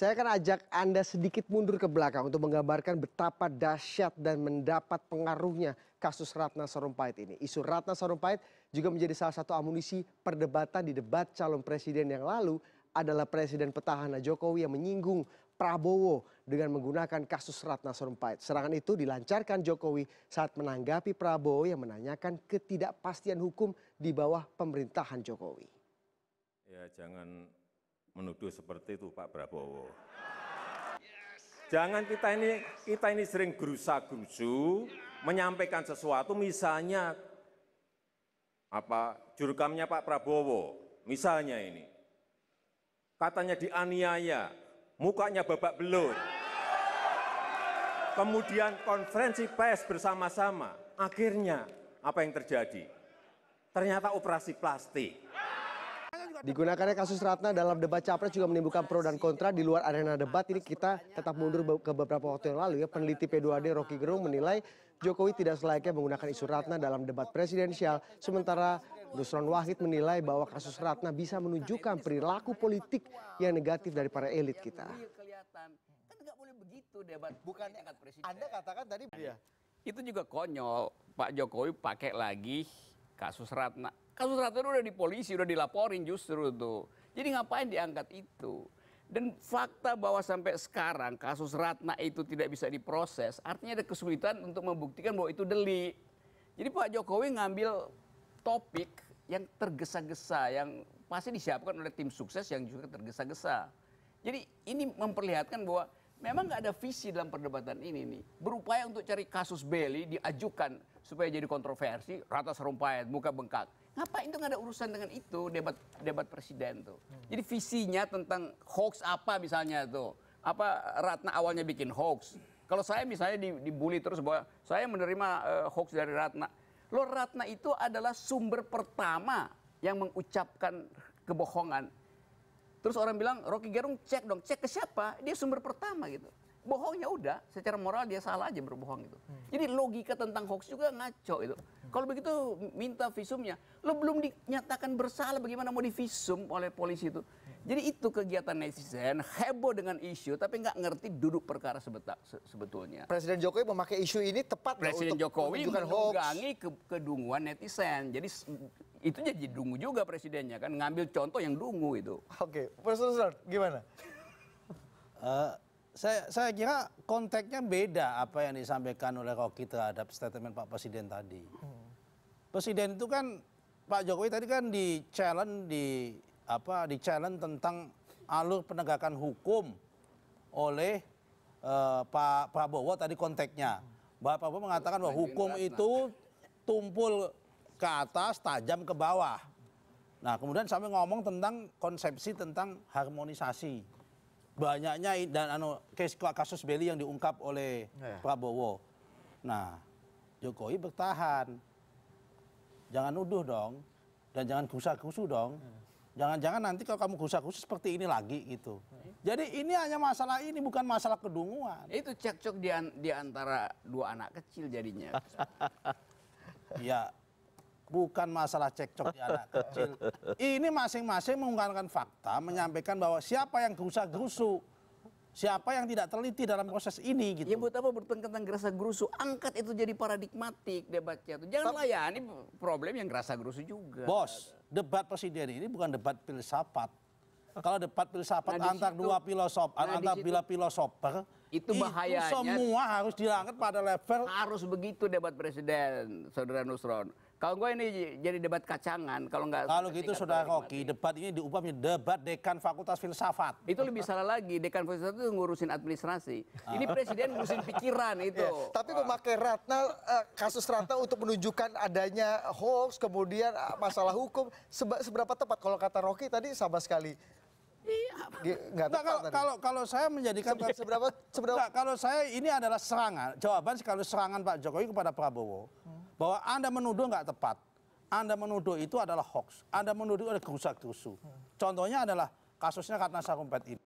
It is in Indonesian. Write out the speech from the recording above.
saya akan ajak anda sedikit mundur ke belakang untuk menggambarkan betapa dahsyat dan mendapat pengaruhnya kasus ratna sarumpait ini. Isu ratna sarumpait juga menjadi salah satu amunisi perdebatan di debat calon presiden yang lalu adalah Presiden Petahana Jokowi yang menyinggung Prabowo dengan menggunakan kasus Ratna Sarumpait. Serangan itu dilancarkan Jokowi saat menanggapi Prabowo yang menanyakan ketidakpastian hukum di bawah pemerintahan Jokowi. Ya, jangan menuduh seperti itu Pak Prabowo. Jangan kita ini kita ini sering gerusa-gerusu menyampaikan sesuatu misalnya apa jurukamnya Pak Prabowo misalnya ini katanya dianiaya mukanya babak belur kemudian konferensi pers bersama-sama akhirnya apa yang terjadi ternyata operasi plastik Ya, Digunakannya kasus Ratna dalam debat capres juga menimbulkan pro dan kontra di luar arena debat. Ini kita tetap mundur ke beberapa waktu yang lalu ya. Peneliti P2D Rocky Gerung menilai Jokowi tidak selayaknya menggunakan isu Ratna dalam debat presidensial. Sementara Nusron Wahid menilai bahwa kasus Ratna bisa menunjukkan perilaku politik yang negatif dari para elit kita. Iya, kan Anda katakan tadi, iya. itu juga konyol. Pak Jokowi pakai lagi kasus Ratna Kasus Ratna udah di polisi, udah dilaporin justru tuh. Jadi ngapain diangkat itu? Dan fakta bahwa sampai sekarang kasus Ratna itu tidak bisa diproses, artinya ada kesulitan untuk membuktikan bahwa itu delik. Jadi Pak Jokowi ngambil topik yang tergesa-gesa, yang pasti disiapkan oleh tim sukses yang juga tergesa-gesa. Jadi ini memperlihatkan bahwa memang nggak ada visi dalam perdebatan ini nih. Berupaya untuk cari kasus Beli diajukan supaya jadi kontroversi, rata serumpayat, muka bengkak. Ngapain itu nggak ada urusan dengan itu debat debat presiden tuh. Hmm. Jadi visinya tentang hoax apa misalnya tuh. Apa Ratna awalnya bikin hoax. Kalau saya misalnya dibully terus bahwa saya menerima uh, hoax dari Ratna. Lo Ratna itu adalah sumber pertama yang mengucapkan kebohongan Terus orang bilang Rocky Gerung cek dong, cek ke siapa? Dia sumber pertama gitu. Bohongnya udah, secara moral dia salah aja berbohong gitu. Hmm. Jadi logika tentang hoax juga ngaco itu. Hmm. Kalau begitu minta visumnya, lo belum dinyatakan bersalah bagaimana mau divisum oleh polisi itu. Hmm. Jadi itu kegiatan netizen heboh dengan isu tapi nggak ngerti duduk perkara se sebetulnya. Presiden Jokowi memakai isu ini tepat Presiden untuk Jokowi menunggangi ke kedunguan netizen. Jadi itu jadi dungu juga presidennya kan ngambil contoh yang dungu itu. Oke, okay. Profesor gimana? uh, saya saya kira konteksnya beda apa yang disampaikan oleh Rocky terhadap statement Pak Presiden tadi. Hmm. Presiden itu kan Pak Jokowi tadi kan di challenge di apa di challenge tentang alur penegakan hukum oleh uh, Pak Prabowo tadi konteksnya. Hmm. Bapak Prabowo mengatakan bahwa hukum itu tumpul ke atas, tajam ke bawah. Nah, kemudian sampai ngomong tentang konsepsi tentang harmonisasi. Banyaknya dan anu kasus Beli yang diungkap oleh yeah. Iya. Prabowo. Nah, Jokowi bertahan. Jangan nuduh dong dan jangan gusa-gusu dong. Iya. Jangan-jangan nanti kalau kamu gusa-gusu seperti ini lagi gitu. Jadi ini hanya masalah ini bukan masalah kedunguan. Itu cekcok di, an di antara dua anak kecil jadinya. ya bukan masalah cekcok di anak kecil. Ini masing-masing mengungkapkan fakta, menyampaikan bahwa siapa yang gerusa-gerusu, siapa yang tidak teliti dalam proses ini gitu. Ya buat apa bertengkar tentang gerasa gerusu? Angkat itu jadi paradigmatik debatnya tuh. Jangan layani problem yang gerasa gerusu juga. Bos, debat presiden ini bukan debat filsafat. Kalau debat filsafat nah, antar dua filosof, nah, antar bila filosofer, itu bahayanya. Itu semua harus diangkat pada level. Harus begitu debat presiden, saudara Nusron. Kalau gue ini jadi debat kacangan, kalau nggak. Kalau gitu saudara Rocky, debat ini diubah menjadi debat dekan Fakultas Filsafat. Itu lebih salah lagi, dekan Filsafat itu ngurusin administrasi. Ah. Ini presiden ngurusin pikiran itu. Ya, tapi ah. memakai Ratna, eh, kasus Ratna untuk menunjukkan adanya hoax, kemudian eh, masalah hukum, seberapa tepat kalau kata Rocky tadi sama sekali Iya. Nggak, nah, kalau, kalau kalau saya menjadikan seberapa seberapa nah, kalau saya ini adalah serangan. Jawaban kalau serangan Pak Jokowi kepada Prabowo hmm. bahwa Anda menuduh nggak tepat. Anda menuduh itu adalah hoax. Anda menuduh oleh kerusak kerusu. Hmm. Contohnya adalah kasusnya karena sarumpet ini.